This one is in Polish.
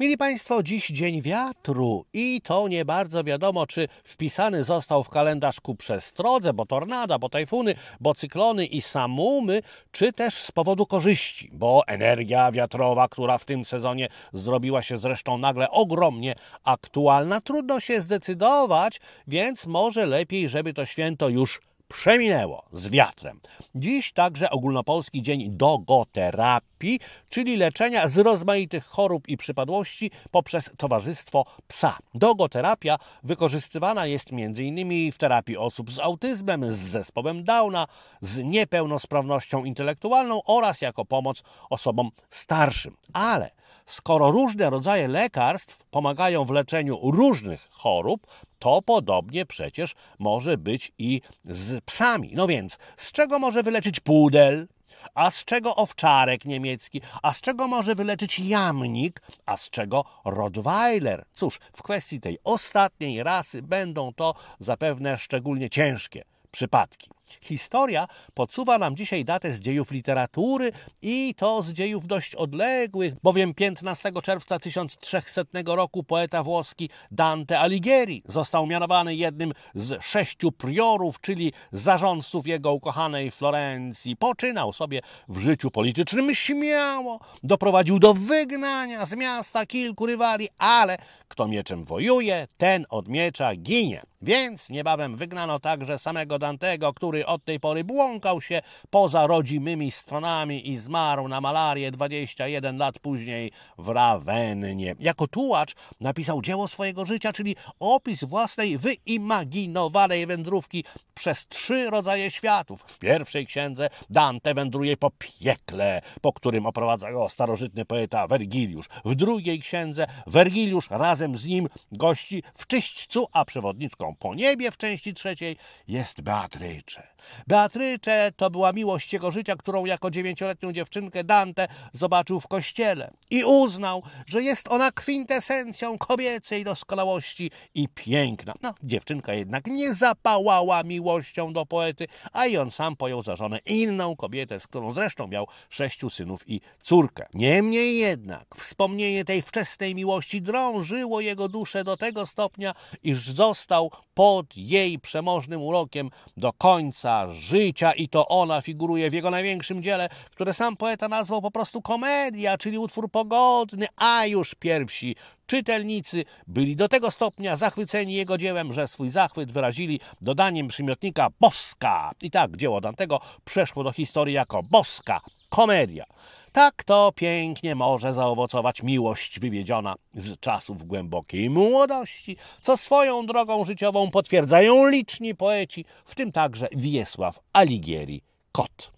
Mili Państwo dziś dzień wiatru i to nie bardzo wiadomo, czy wpisany został w kalendarz ku przestrodze, bo tornada, bo tajfuny, bo cyklony i samumy, czy też z powodu korzyści, bo energia wiatrowa, która w tym sezonie zrobiła się zresztą nagle ogromnie aktualna, trudno się zdecydować, więc może lepiej, żeby to święto już przeminęło z wiatrem. Dziś także ogólnopolski dzień dogoterapii, czyli leczenia z rozmaitych chorób i przypadłości poprzez Towarzystwo Psa. Dogoterapia wykorzystywana jest m.in. w terapii osób z autyzmem, z zespołem Downa, z niepełnosprawnością intelektualną oraz jako pomoc osobom starszym. Ale Skoro różne rodzaje lekarstw pomagają w leczeniu różnych chorób, to podobnie przecież może być i z psami. No więc, z czego może wyleczyć pudel? A z czego owczarek niemiecki? A z czego może wyleczyć jamnik? A z czego Rottweiler? Cóż, w kwestii tej ostatniej rasy będą to zapewne szczególnie ciężkie przypadki. Historia podsuwa nam dzisiaj datę z dziejów literatury i to z dziejów dość odległych, bowiem 15 czerwca 1300 roku poeta włoski Dante Alighieri został mianowany jednym z sześciu priorów, czyli zarządców jego ukochanej Florencji. Poczynał sobie w życiu politycznym śmiało, doprowadził do wygnania z miasta kilku rywali, ale kto mieczem wojuje, ten od miecza ginie. Więc niebawem wygnano także samego Dantego, który który od tej pory błąkał się poza rodzimymi stronami i zmarł na malarię 21 lat później w Rawennie. Jako tułacz napisał dzieło swojego życia, czyli opis własnej wyimaginowanej wędrówki przez trzy rodzaje światów. W pierwszej księdze Dante wędruje po piekle, po którym oprowadza go starożytny poeta Wergiliusz. W drugiej księdze Wergiliusz razem z nim gości w czyśćcu, a przewodniczką po niebie w części trzeciej jest Beatrice. Beatrycze to była miłość jego życia, którą jako dziewięcioletnią dziewczynkę Dante zobaczył w kościele i uznał, że jest ona kwintesencją kobiecej doskonałości i piękna. No, dziewczynka jednak nie zapałała miłością do poety, a i on sam pojął za żonę inną kobietę, z którą zresztą miał sześciu synów i córkę. Niemniej jednak wspomnienie tej wczesnej miłości drążyło jego duszę do tego stopnia, iż został pod jej przemożnym urokiem do końca końca życia i to ona figuruje w jego największym dziele, które sam poeta nazwał po prostu komedia, czyli utwór pogodny, a już pierwsi czytelnicy byli do tego stopnia zachwyceni jego dziełem, że swój zachwyt wyrazili dodaniem przymiotnika boska. I tak dzieło Dantego przeszło do historii jako boska komedia. Tak to pięknie może zaowocować miłość wywiedziona z czasów głębokiej młodości, co swoją drogą życiową potwierdzają liczni poeci, w tym także Wiesław Aligieri Kot.